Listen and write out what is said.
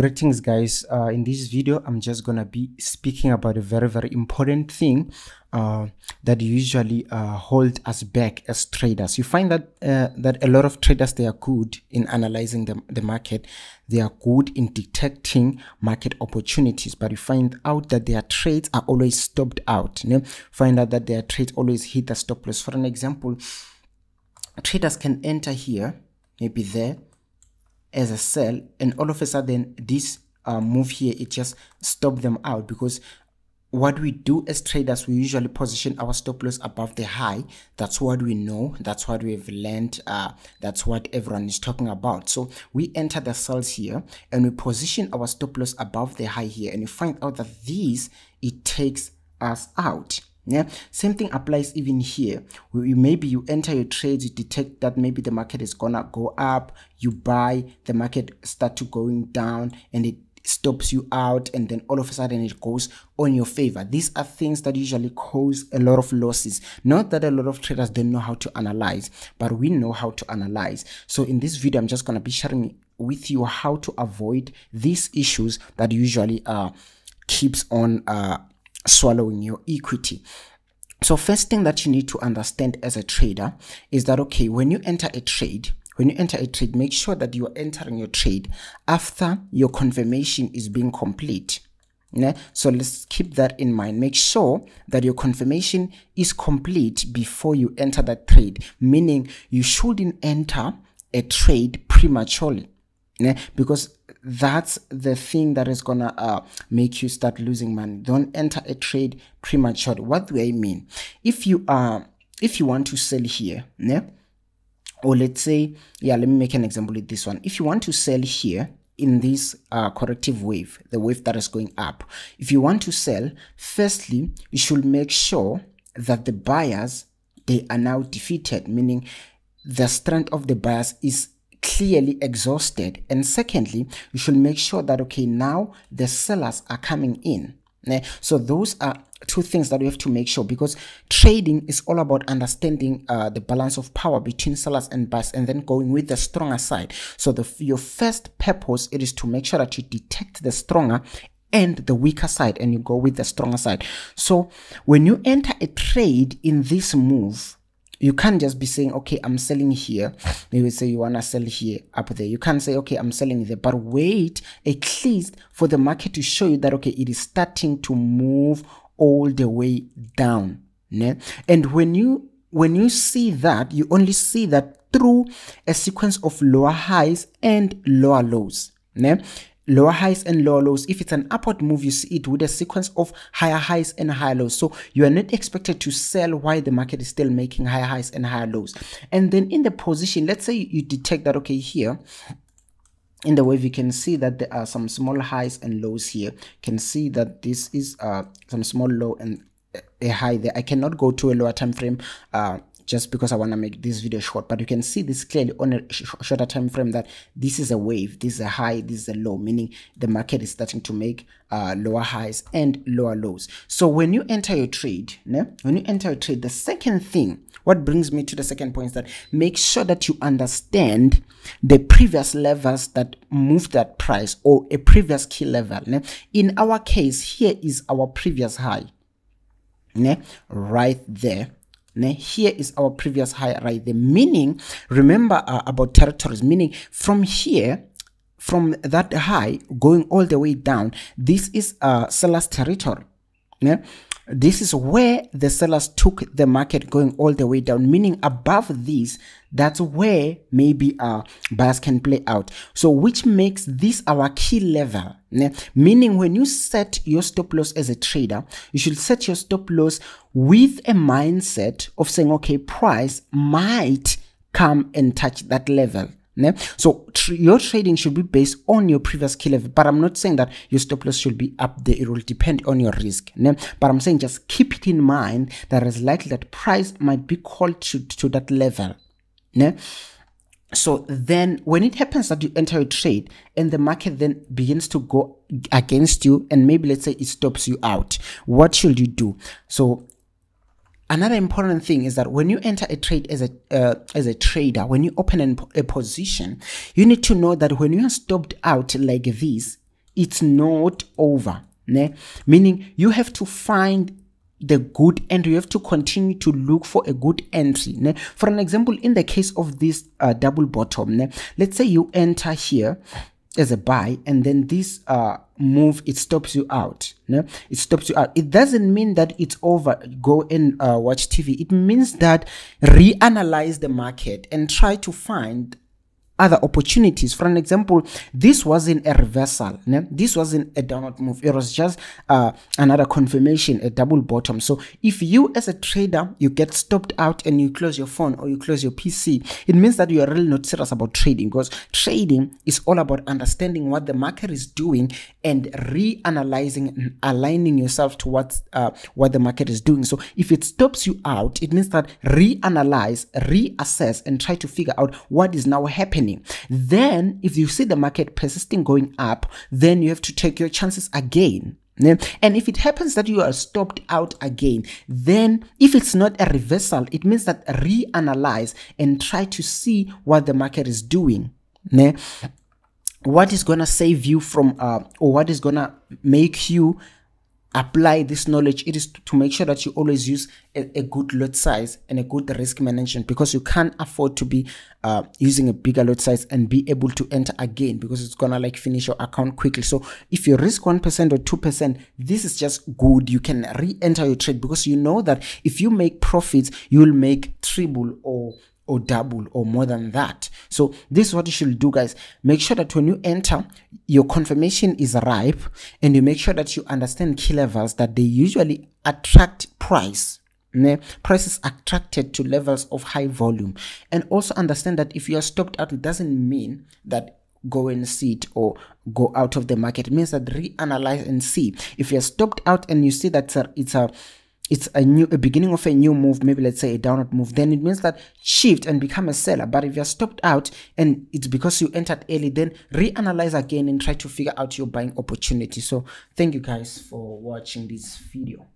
Greetings guys, uh, in this video I'm just gonna be speaking about a very very important thing uh, that usually uh, hold us back as traders. You find that uh, that a lot of traders they are good in analyzing the, the market, they are good in detecting market opportunities, but you find out that their trades are always stopped out. You know? Find out that their trades always hit the stop loss. For an example, traders can enter here, maybe there, as a cell and all of a sudden this uh, move here it just stopped them out because what we do as traders we usually position our stop loss above the high that's what we know that's what we've learned uh, that's what everyone is talking about so we enter the cells here and we position our stop loss above the high here and we find out that this it takes us out yeah, same thing applies even here. You, maybe you enter your trades, you detect that maybe the market is gonna go up, you buy, the market start to going down, and it stops you out and then all of a sudden it goes on your favor these are things that usually cause a lot of losses not that a lot of traders don't know how to analyze but we know how to analyze so in this video i'm just going to be sharing with you how to avoid these issues that usually uh keeps on uh swallowing your equity. So first thing that you need to understand as a trader is that, okay, when you enter a trade, when you enter a trade, make sure that you are entering your trade after your confirmation is being complete. Yeah? So let's keep that in mind. Make sure that your confirmation is complete before you enter that trade, meaning you shouldn't enter a trade prematurely. Yeah? Because that's the thing that is gonna uh, make you start losing money don't enter a trade prematurely what do i mean if you are if you want to sell here yeah or let's say yeah let me make an example with this one if you want to sell here in this uh, corrective wave the wave that is going up if you want to sell firstly you should make sure that the buyers they are now defeated meaning the strength of the buyers is clearly exhausted and secondly you should make sure that okay now the sellers are coming in so those are two things that we have to make sure because trading is all about understanding uh, the balance of power between sellers and buyers and then going with the stronger side so the your first purpose it is to make sure that you detect the stronger and the weaker side and you go with the stronger side so when you enter a trade in this move you can't just be saying, okay, I'm selling here. Maybe will say you wanna sell here up there. You can't say, okay, I'm selling there, but wait at least for the market to show you that okay, it is starting to move all the way down. Yeah? And when you when you see that, you only see that through a sequence of lower highs and lower lows. Yeah? lower highs and lower lows. If it's an upward move, you see it with a sequence of higher highs and higher lows. So you are not expected to sell while the market is still making higher highs and higher lows. And then in the position, let's say you detect that, okay, here, in the wave you can see that there are some small highs and lows here you can see that this is uh some small low and a high there i cannot go to a lower time frame uh just because I want to make this video short, but you can see this clearly on a sh shorter time frame that this is a wave, this is a high, this is a low, meaning the market is starting to make uh, lower highs and lower lows. So when you enter your trade, when you enter a trade, the second thing, what brings me to the second point is that make sure that you understand the previous levels that move that price or a previous key level. In our case, here is our previous high. right there here is our previous high right The Meaning, remember uh, about territories, meaning from here, from that high going all the way down, this is uh, seller's territory. Yeah? This is where the sellers took the market going all the way down, meaning above these, that's where maybe our buyers can play out. So which makes this our key level, meaning when you set your stop loss as a trader, you should set your stop loss with a mindset of saying, okay, price might come and touch that level so tr your trading should be based on your previous key level, but I'm not saying that your stop loss should be up there. It will depend on your risk. But I'm saying just keep it in mind that it's likely that price might be called to, to that level. So then when it happens that you enter a trade and the market then begins to go against you and maybe let's say it stops you out, what should you do? So another important thing is that when you enter a trade as a uh, as a trader when you open an, a position you need to know that when you are stopped out like this it's not over né? meaning you have to find the good and you have to continue to look for a good entry né? for an example in the case of this uh, double bottom né? let's say you enter here as a buy and then this uh, move it stops you out no it stops you out it doesn't mean that it's over go and uh, watch tv it means that reanalyze the market and try to find other opportunities. For an example, this wasn't a reversal. Ne, This wasn't a downward move. It was just uh, another confirmation, a double bottom. So if you as a trader, you get stopped out and you close your phone or you close your PC, it means that you are really not serious about trading because trading is all about understanding what the market is doing and reanalyzing and aligning yourself to what, uh, what the market is doing. So if it stops you out, it means that reanalyze, reassess, and try to figure out what is now happening then, if you see the market persisting going up, then you have to take your chances again. And if it happens that you are stopped out again, then if it's not a reversal, it means that reanalyze and try to see what the market is doing. What is going to save you from, uh, or what is going to make you apply this knowledge, it is to make sure that you always use a, a good lot size and a good risk management because you can't afford to be uh, using a bigger lot size and be able to enter again because it's gonna like finish your account quickly. So if you risk 1% or 2%, this is just good. You can re-enter your trade because you know that if you make profits, you will make triple or or double or more than that. So this is what you should do, guys. Make sure that when you enter, your confirmation is ripe and you make sure that you understand key levels that they usually attract price. Ne? Price is attracted to levels of high volume. And also understand that if you are stocked out, it doesn't mean that go and see it or go out of the market. It means that reanalyze and see. If you're stopped out and you see that it's a, it's a it's a new a beginning of a new move maybe let's say a downward move then it means that shift and become a seller but if you're stopped out and it's because you entered early then reanalyze again and try to figure out your buying opportunity so thank you guys for watching this video